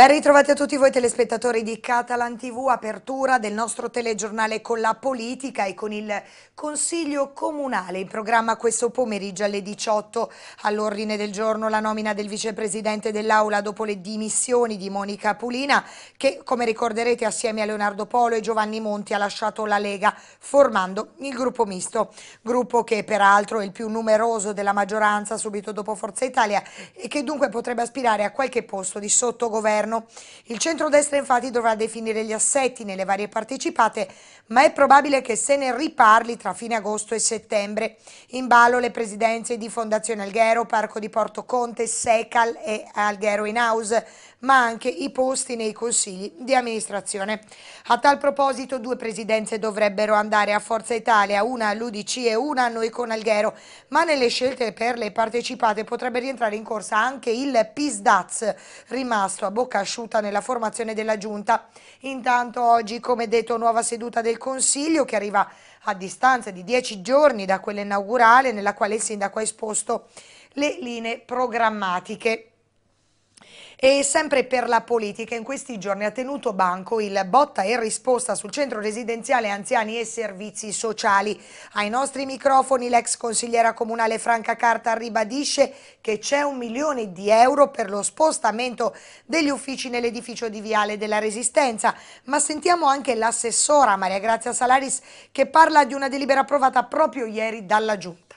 Ben ritrovati a tutti voi telespettatori di Catalan TV, apertura del nostro telegiornale con la politica e con il Consiglio Comunale in programma questo pomeriggio alle 18 all'ordine del giorno la nomina del vicepresidente dell'Aula dopo le dimissioni di Monica Pulina che come ricorderete assieme a Leonardo Polo e Giovanni Monti ha lasciato la Lega formando il gruppo misto, gruppo che peraltro è il più numeroso della maggioranza subito dopo Forza Italia e che dunque potrebbe aspirare a qualche posto di sottogoverno governo. Il centrodestra infatti dovrà definire gli assetti nelle varie partecipate, ma è probabile che se ne riparli tra fine agosto e settembre. In ballo le presidenze di Fondazione Alghero, Parco di Porto Conte, Secal e Alghero in House, ma anche i posti nei consigli di amministrazione. A tal proposito due presidenze dovrebbero andare a Forza Italia, una all'Udc e una a noi con Alghero, ma nelle scelte per le partecipate potrebbe rientrare in corsa anche il PISDAZ, rimasto a bocca asciutta nella formazione della Giunta. Intanto oggi, come detto, nuova seduta del Consiglio che arriva a distanza di dieci giorni da quella inaugurale nella quale il sindaco ha esposto le linee programmatiche. E sempre per la politica, in questi giorni ha tenuto banco il botta e risposta sul centro residenziale anziani e servizi sociali. Ai nostri microfoni l'ex consigliera comunale Franca Carta ribadisce che c'è un milione di euro per lo spostamento degli uffici nell'edificio di Viale della Resistenza, ma sentiamo anche l'assessora Maria Grazia Salaris che parla di una delibera approvata proprio ieri dalla Giunta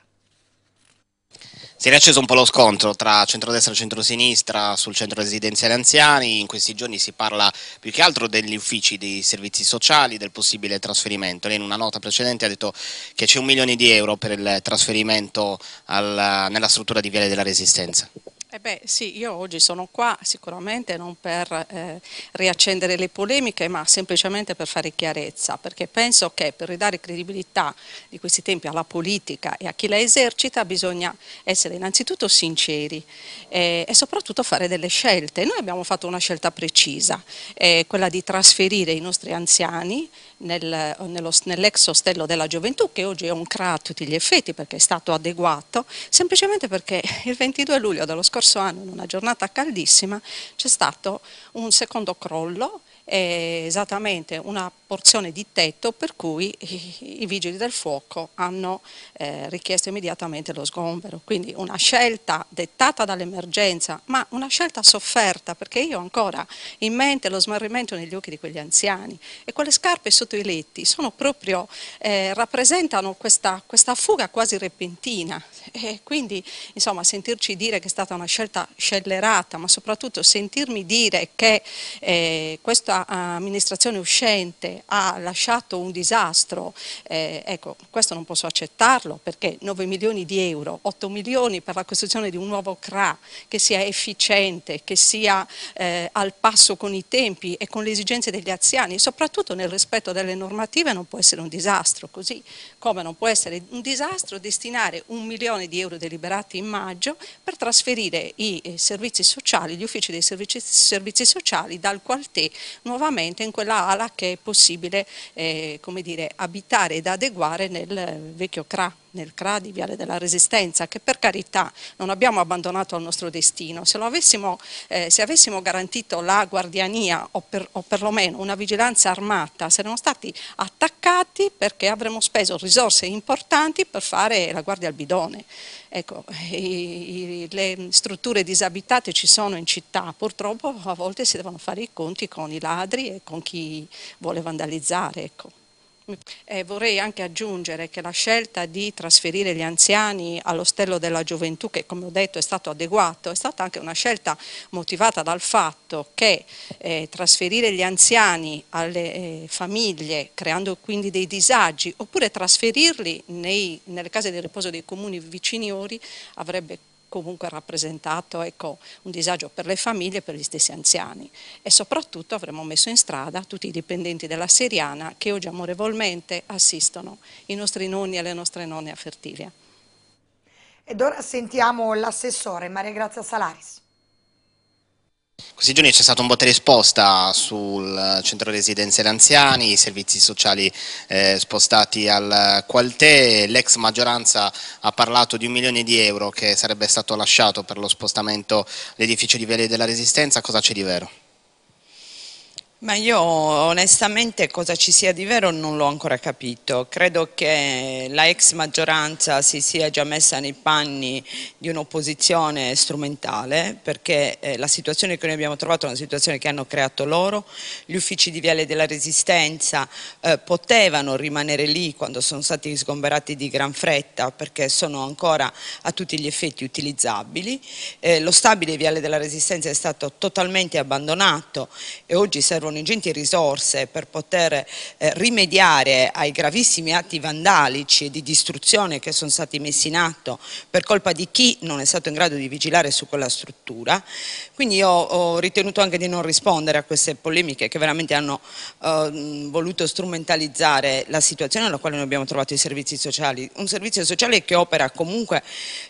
si è riacceso un po' lo scontro tra centrodestra e centrosinistra sul centro residenziale anziani, in questi giorni si parla più che altro degli uffici dei servizi sociali, del possibile trasferimento. Lei in una nota precedente ha detto che c'è un milione di euro per il trasferimento al, nella struttura di Viale della Resistenza. Eh beh, sì, io oggi sono qua sicuramente non per eh, riaccendere le polemiche, ma semplicemente per fare chiarezza, perché penso che per ridare credibilità di questi tempi alla politica e a chi la esercita bisogna essere innanzitutto sinceri eh, e soprattutto fare delle scelte. Noi abbiamo fatto una scelta precisa, eh, quella di trasferire i nostri anziani nel, nello, nell'ex ostello della gioventù che oggi è un CRA a tutti gli effetti perché è stato adeguato, semplicemente perché il 22 luglio dello scorso anno, in una giornata caldissima, c'è stato un secondo crollo è esattamente una porzione di tetto per cui i, i vigili del fuoco hanno eh, richiesto immediatamente lo sgombero. Quindi una scelta dettata dall'emergenza, ma una scelta sofferta, perché io ho ancora in mente lo smarrimento negli occhi di quegli anziani e quelle scarpe sotto i letti sono proprio, eh, rappresentano questa, questa, fuga quasi repentina e quindi insomma sentirci dire che è stata una scelta scellerata, ma soprattutto sentirmi dire che eh, questa questa eh, amministrazione uscente ha lasciato un disastro, eh, ecco, questo non posso accettarlo perché 9 milioni di euro, 8 milioni per la costruzione di un nuovo CRA che sia efficiente, che sia eh, al passo con i tempi e con le esigenze degli anziani, soprattutto nel rispetto delle normative non può essere un disastro, così come non può essere un disastro destinare un milione di euro deliberati in maggio per trasferire i eh, servizi sociali, gli uffici dei servizi, servizi sociali dal quartier nuovamente in quella ala che è possibile eh, dire, abitare ed adeguare nel vecchio CRA nel CRA di Viale della Resistenza, che per carità non abbiamo abbandonato al nostro destino. Se, avessimo, eh, se avessimo garantito la guardiania o, per, o perlomeno una vigilanza armata, saremmo stati attaccati perché avremmo speso risorse importanti per fare la guardia al bidone. Ecco, i, i, le strutture disabitate ci sono in città, purtroppo a volte si devono fare i conti con i ladri e con chi vuole vandalizzare. Ecco. Eh, vorrei anche aggiungere che la scelta di trasferire gli anziani all'ostello della gioventù, che come ho detto è stato adeguato, è stata anche una scelta motivata dal fatto che eh, trasferire gli anziani alle eh, famiglie, creando quindi dei disagi, oppure trasferirli nei, nelle case di riposo dei comuni viciniori, avrebbe comunque ha rappresentato ecco, un disagio per le famiglie e per gli stessi anziani e soprattutto avremmo messo in strada tutti i dipendenti della Seriana che oggi amorevolmente assistono i nostri nonni e le nostre nonne a Fertilia. Ed ora sentiamo l'assessore Maria Grazia Salaris. Questi giorni c'è stata un botta risposta sul centro residenziale anziani, i servizi sociali eh, spostati al Qualtè, l'ex maggioranza ha parlato di un milione di euro che sarebbe stato lasciato per lo spostamento dell'edificio di Viale della Resistenza, cosa c'è di vero? Ma io onestamente cosa ci sia di vero non l'ho ancora capito. Credo che la ex maggioranza si sia già messa nei panni di un'opposizione strumentale, perché eh, la situazione che noi abbiamo trovato è una situazione che hanno creato loro. Gli uffici di Viale della Resistenza eh, potevano rimanere lì quando sono stati sgomberati di gran fretta, perché sono ancora a tutti gli effetti utilizzabili. Eh, lo stabile Viale della Resistenza è stato totalmente abbandonato e oggi servono con ingenti risorse per poter eh, rimediare ai gravissimi atti vandalici e di distruzione che sono stati messi in atto per colpa di chi non è stato in grado di vigilare su quella struttura. Quindi io ho ritenuto anche di non rispondere a queste polemiche che veramente hanno eh, voluto strumentalizzare la situazione alla quale noi abbiamo trovato i servizi sociali. Un servizio sociale che opera comunque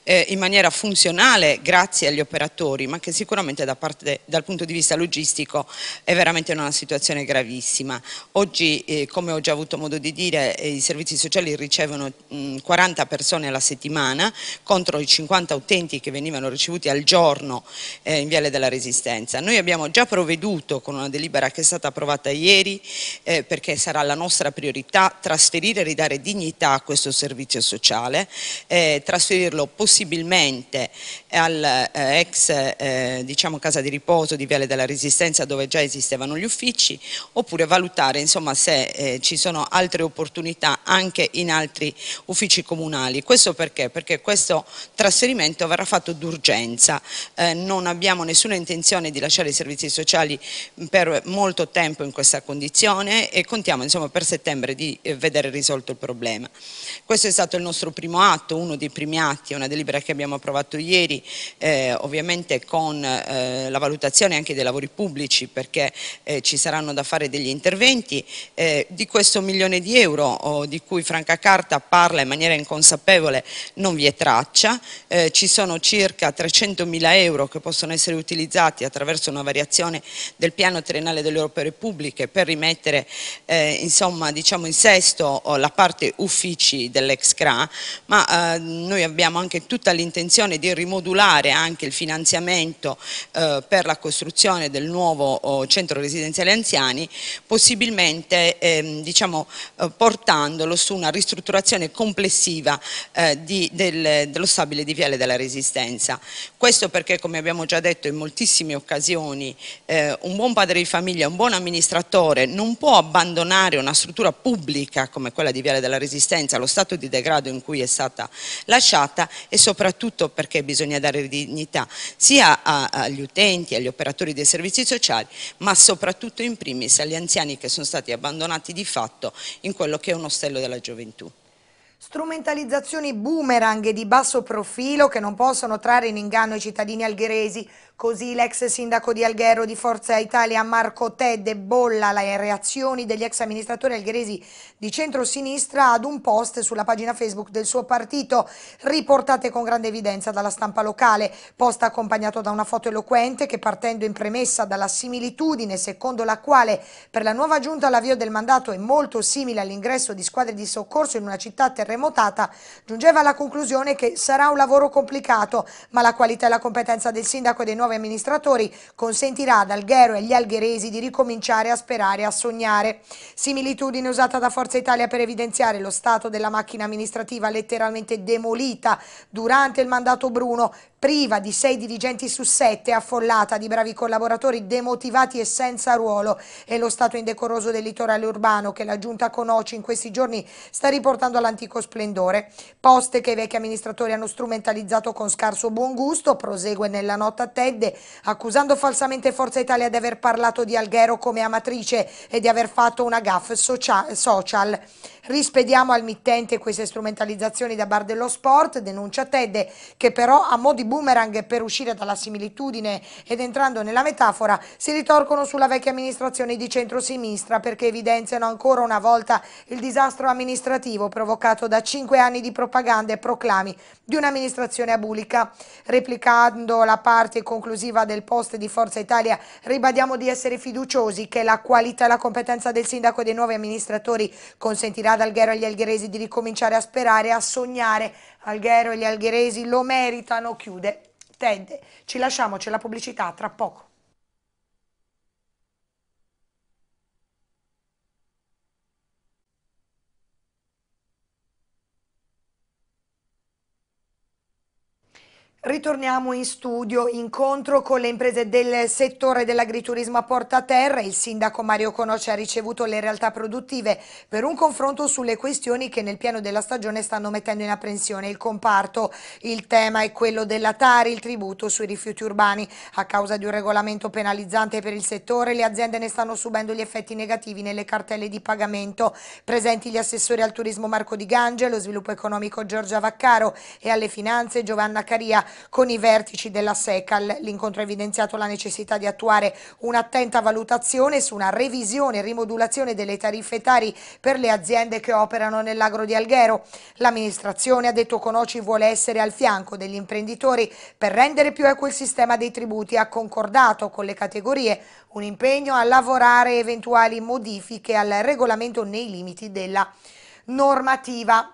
eh, in maniera funzionale grazie agli operatori, ma che sicuramente da parte, dal punto di vista logistico è veramente una una situazione gravissima. Oggi, eh, come ho già avuto modo di dire, eh, i servizi sociali ricevono mh, 40 persone alla settimana contro i 50 utenti che venivano ricevuti al giorno eh, in Viale della Resistenza. Noi abbiamo già provveduto con una delibera che è stata approvata ieri eh, perché sarà la nostra priorità trasferire e ridare dignità a questo servizio sociale, eh, trasferirlo possibilmente all'ex eh, diciamo, casa di riposo di Viale della Resistenza dove già esistevano gli uffici uffici oppure valutare insomma, se eh, ci sono altre opportunità anche in altri uffici comunali. Questo perché? Perché questo trasferimento verrà fatto d'urgenza, eh, non abbiamo nessuna intenzione di lasciare i servizi sociali mm, per molto tempo in questa condizione e contiamo insomma, per settembre di eh, vedere risolto il problema. Questo è stato il nostro primo atto, uno dei primi atti, una delibera che abbiamo approvato ieri, eh, ovviamente con eh, la valutazione anche dei lavori pubblici perché eh, ci saranno da fare degli interventi, eh, di questo milione di euro oh, di cui Franca Carta parla in maniera inconsapevole non vi è traccia, eh, ci sono circa 300 mila euro che possono essere utilizzati attraverso una variazione del piano triennale delle opere pubbliche per rimettere eh, insomma, diciamo in sesto oh, la parte uffici dell'ex CRA, ma eh, noi abbiamo anche tutta l'intenzione di rimodulare anche il finanziamento eh, per la costruzione del nuovo oh, centro residenziale residenziale anziani, possibilmente ehm, diciamo, eh, portandolo su una ristrutturazione complessiva eh, di, del, dello stabile di Viale della Resistenza. Questo perché, come abbiamo già detto in moltissime occasioni, eh, un buon padre di famiglia, un buon amministratore non può abbandonare una struttura pubblica come quella di Viale della Resistenza, lo stato di degrado in cui è stata lasciata e soprattutto perché bisogna dare dignità sia agli utenti, agli operatori dei servizi sociali, ma soprattutto soprattutto in primis agli anziani che sono stati abbandonati di fatto in quello che è un ostello della gioventù. Strumentalizzazioni boomerang di basso profilo che non possono trarre in inganno i cittadini algheresi, Così l'ex sindaco di Alghero di Forza Italia Marco Tedde bolla le reazioni degli ex amministratori algheresi di centro-sinistra ad un post sulla pagina Facebook del suo partito, riportate con grande evidenza dalla stampa locale, post accompagnato da una foto eloquente che partendo in premessa dalla similitudine secondo la quale per la nuova giunta l'avvio del mandato è molto simile all'ingresso di squadre di soccorso in una città terremotata, giungeva alla conclusione che sarà un lavoro complicato, ma la qualità e la competenza del sindaco e dei nuovi nuovi amministratori consentirà ad Alghero e agli algheresi di ricominciare a sperare e a sognare. Similitudine usata da Forza Italia per evidenziare lo stato della macchina amministrativa letteralmente demolita durante il mandato Bruno, priva di sei dirigenti su sette, affollata di bravi collaboratori demotivati e senza ruolo. E lo stato indecoroso del litorale urbano che la giunta Conoci in questi giorni sta riportando all'antico splendore. Poste che i vecchi amministratori hanno strumentalizzato con scarso buon gusto, prosegue nella nota attenta fredde, accusando falsamente Forza Italia di aver parlato di Alghero come amatrice e di aver fatto una gaffe social. Rispediamo al mittente queste strumentalizzazioni da bar dello sport, denuncia Tedde, che però a mo' di boomerang per uscire dalla similitudine ed entrando nella metafora si ritorcono sulla vecchia amministrazione di centrosinistra perché evidenziano ancora una volta il disastro amministrativo provocato da cinque anni di propaganda e proclami di un'amministrazione abulica. Replicando la parte conclusiva del post di Forza Italia ribadiamo di essere fiduciosi che la qualità e la competenza del sindaco e dei nuovi amministratori consentirà ad Alghero e agli algheresi di ricominciare a sperare, a sognare. Alghero e gli algheresi lo meritano, chiude. Ted, ci lasciamo, c'è la pubblicità, tra poco. Ritorniamo in studio, incontro con le imprese del settore dell'agriturismo a Porta Terra. Il sindaco Mario Conoce ha ricevuto le realtà produttive per un confronto sulle questioni che nel piano della stagione stanno mettendo in apprensione il comparto. Il tema è quello della Tari, il tributo sui rifiuti urbani. A causa di un regolamento penalizzante per il settore, le aziende ne stanno subendo gli effetti negativi nelle cartelle di pagamento. Presenti gli assessori al turismo Marco Di Gange, allo sviluppo economico Giorgia Vaccaro e alle finanze Giovanna Caria con i vertici della SECAL. L'incontro ha evidenziato la necessità di attuare un'attenta valutazione su una revisione e rimodulazione delle tariffe tari per le aziende che operano nell'agro di Alghero. L'amministrazione, ha detto Conoci, vuole essere al fianco degli imprenditori per rendere più equo il sistema dei tributi. Ha concordato con le categorie un impegno a lavorare eventuali modifiche al regolamento nei limiti della normativa.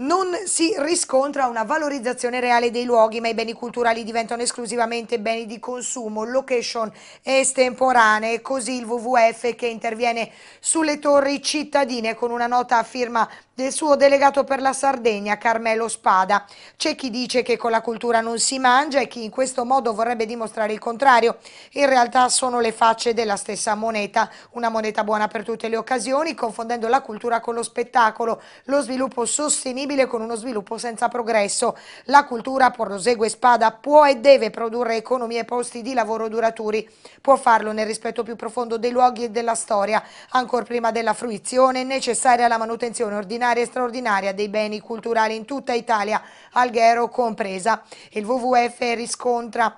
Non si riscontra una valorizzazione reale dei luoghi, ma i beni culturali diventano esclusivamente beni di consumo, location estemporanee. Così il WWF che interviene sulle torri cittadine con una nota a firma del suo delegato per la Sardegna, Carmelo Spada. C'è chi dice che con la cultura non si mangia e chi in questo modo vorrebbe dimostrare il contrario. In realtà sono le facce della stessa moneta, una moneta buona per tutte le occasioni, confondendo la cultura con lo spettacolo, lo sviluppo sostenibile possibile con uno sviluppo senza progresso. La cultura, prosegue Spada, può e deve produrre economie e posti di lavoro duraturi. Può farlo nel rispetto più profondo dei luoghi e della storia. Ancora prima della fruizione è necessaria la manutenzione ordinaria e straordinaria dei beni culturali in tutta Italia, Alghero compresa. Il WWF riscontra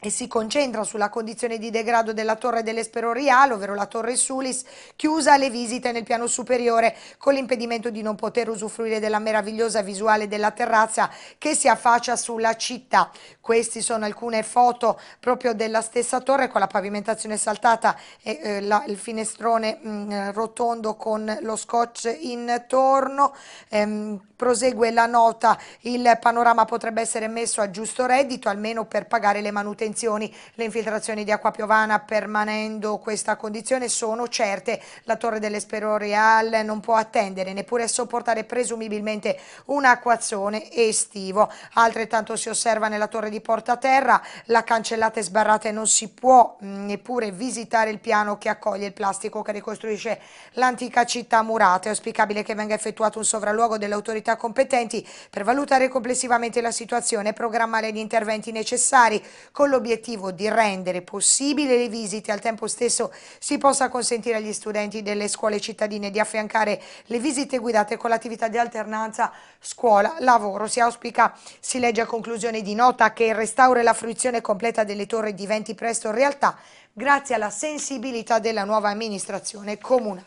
e si concentra sulla condizione di degrado della torre dell'Espero dell'Esperoriale, ovvero la torre Sulis, chiusa alle visite nel piano superiore con l'impedimento di non poter usufruire della meravigliosa visuale della terrazza che si affaccia sulla città. Queste sono alcune foto proprio della stessa torre con la pavimentazione saltata e eh, la, il finestrone mh, mm, rotondo con lo scotch intorno. Ehm, prosegue la nota, il panorama potrebbe essere messo a giusto reddito almeno per pagare le manutenzioni manutenzioni. Le infiltrazioni di acqua piovana permanendo questa condizione sono certe. La torre dell'Esperiorial non può attendere neppure sopportare presumibilmente un acquazzone estivo. Altrettanto si osserva nella torre di Porta Terra, la cancellata è sbarrata e non si può mm, neppure visitare il piano che accoglie il plastico che ricostruisce l'antica città murata. È auspicabile che venga effettuato un sopralluogo delle autorità competenti per valutare complessivamente la situazione e programmare gli interventi necessari con lo l'obiettivo di rendere possibile le visite, al tempo stesso si possa consentire agli studenti delle scuole cittadine di affiancare le visite guidate con l'attività di alternanza scuola-lavoro. Si auspica, si legge a conclusione di nota, che il restauro e la fruizione completa delle torri diventi presto realtà grazie alla sensibilità della nuova amministrazione comunale.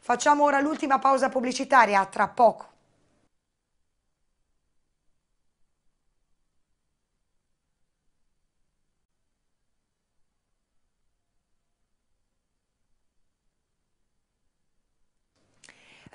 Facciamo ora l'ultima pausa pubblicitaria, a tra poco.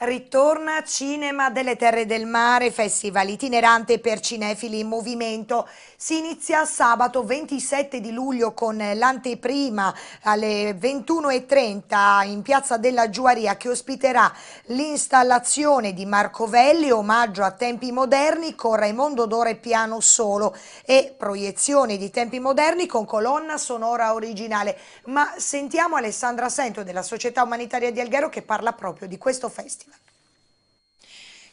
Ritorna Cinema delle Terre del Mare, festival itinerante per cinefili in movimento. Si inizia sabato 27 di luglio con l'anteprima alle 21.30 in Piazza della Giuaria che ospiterà l'installazione di Marco Velli, omaggio a tempi moderni con Raimondo Dore piano solo e proiezione di tempi moderni con colonna sonora originale. Ma sentiamo Alessandra Sento della Società Umanitaria di Alghero che parla proprio di questo festival.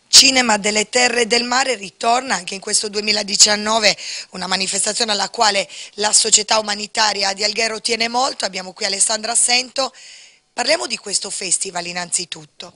Cinema delle Terre del Mare ritorna anche in questo 2019 una manifestazione alla quale la società umanitaria di Alghero tiene molto, abbiamo qui Alessandra Sento, parliamo di questo festival innanzitutto.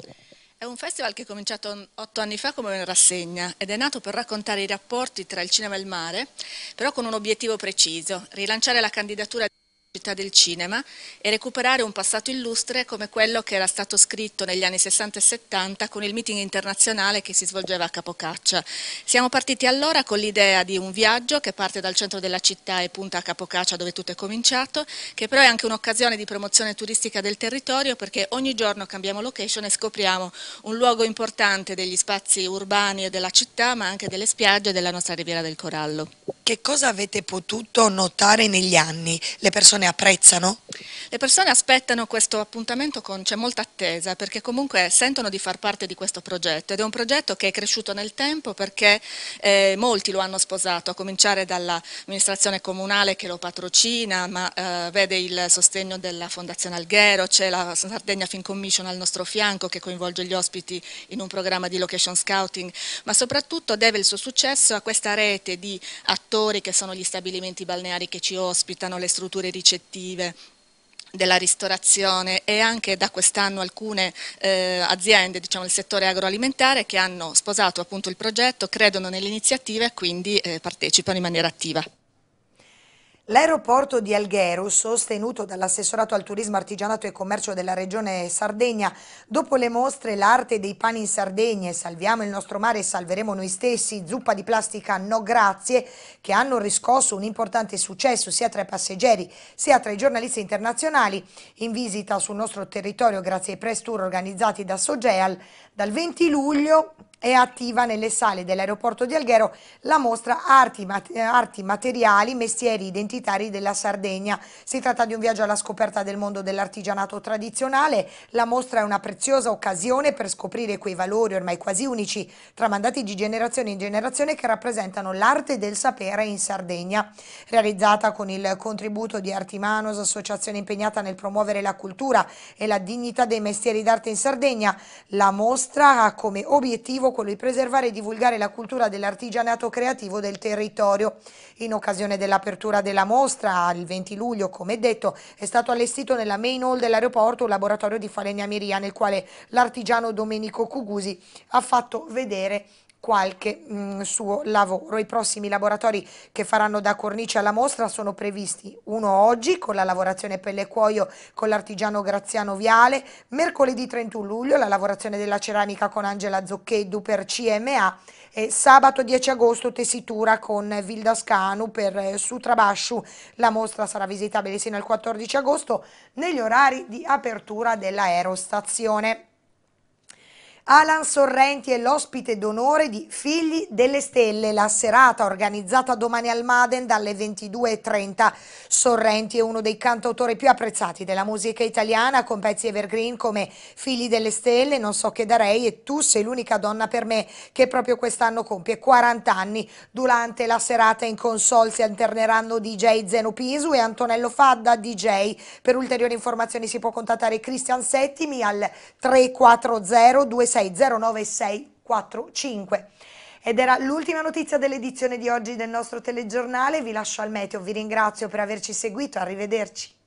È un festival che è cominciato otto anni fa come una rassegna ed è nato per raccontare i rapporti tra il cinema e il mare, però con un obiettivo preciso, rilanciare la candidatura di città del cinema e recuperare un passato illustre come quello che era stato scritto negli anni 60 e 70 con il meeting internazionale che si svolgeva a Capocaccia. Siamo partiti allora con l'idea di un viaggio che parte dal centro della città e punta a Capocaccia dove tutto è cominciato, che però è anche un'occasione di promozione turistica del territorio perché ogni giorno cambiamo location e scopriamo un luogo importante degli spazi urbani e della città ma anche delle spiagge della nostra riviera del Corallo. Che cosa avete potuto notare negli anni? Le persone persone apprezzano? Le persone aspettano questo appuntamento con c'è molta attesa perché comunque sentono di far parte di questo progetto ed è un progetto che è cresciuto nel tempo perché eh, molti lo hanno sposato, a cominciare dall'amministrazione comunale che lo patrocina, ma eh, vede il sostegno della Fondazione Alghero, c'è la Sardegna Fin Commission al nostro fianco che coinvolge gli ospiti in un programma di location scouting, ma soprattutto deve il suo successo a questa rete di attori che sono gli stabilimenti balneari che ci ospitano, le strutture ricercate ricettive della ristorazione e anche da quest'anno alcune eh, aziende diciamo, del settore agroalimentare che hanno sposato appunto il progetto, credono nelle iniziative e quindi eh, partecipano in maniera attiva. L'aeroporto di Alghero, sostenuto dall'assessorato al turismo artigianato e commercio della regione Sardegna, dopo le mostre L'arte dei pani in Sardegna e Salviamo il nostro mare e salveremo noi stessi, zuppa di plastica no grazie, che hanno riscosso un importante successo sia tra i passeggeri sia tra i giornalisti internazionali, in visita sul nostro territorio grazie ai press tour organizzati da Sogeal, dal 20 luglio è attiva nelle sale dell'aeroporto di Alghero la mostra Arti, Arti, Materiali, Mestieri Identitari della Sardegna. Si tratta di un viaggio alla scoperta del mondo dell'artigianato tradizionale. La mostra è una preziosa occasione per scoprire quei valori ormai quasi unici, tramandati di generazione in generazione, che rappresentano l'arte del sapere in Sardegna. Realizzata con il contributo di Artimanos, associazione impegnata nel promuovere la cultura e la dignità dei mestieri d'arte in Sardegna, la mostra mostra ha come obiettivo quello di preservare e divulgare la cultura dell'artigianato creativo del territorio. In occasione dell'apertura della mostra, il 20 luglio, come detto, è stato allestito nella main hall dell'aeroporto un laboratorio di falegnameria nel quale l'artigiano Domenico Cugusi ha fatto vedere qualche mh, mm, suo lavoro. I prossimi laboratori che faranno da cornice alla mostra sono previsti uno oggi con la lavorazione pelle e cuoio con l'artigiano Graziano Viale, mercoledì 31 luglio la lavorazione della ceramica con Angela Zoccheddu per CMA e sabato 10 agosto tessitura con Vilda Scanu per eh, Sutrabasciu. La mostra sarà visitabile sino al 14 agosto negli orari di apertura dell'aerostazione. Alan Sorrenti è l'ospite d'onore di Figli delle Stelle, la serata organizzata domani al Maden dalle 22.30. Sorrenti è uno dei cantautori più apprezzati della musica italiana, con pezzi evergreen come Figli delle Stelle, Non so che darei e Tu sei l'unica donna per me, che proprio quest'anno compie 40 anni. Durante la serata in console si alterneranno DJ Zeno Pisu e Antonello Fadda, DJ. Per ulteriori informazioni si può contattare Cristian Settimi al 340 2 09645 Ed era l'ultima notizia dell'edizione di oggi del nostro telegiornale, vi lascio al meteo, vi ringrazio per averci seguito, arrivederci.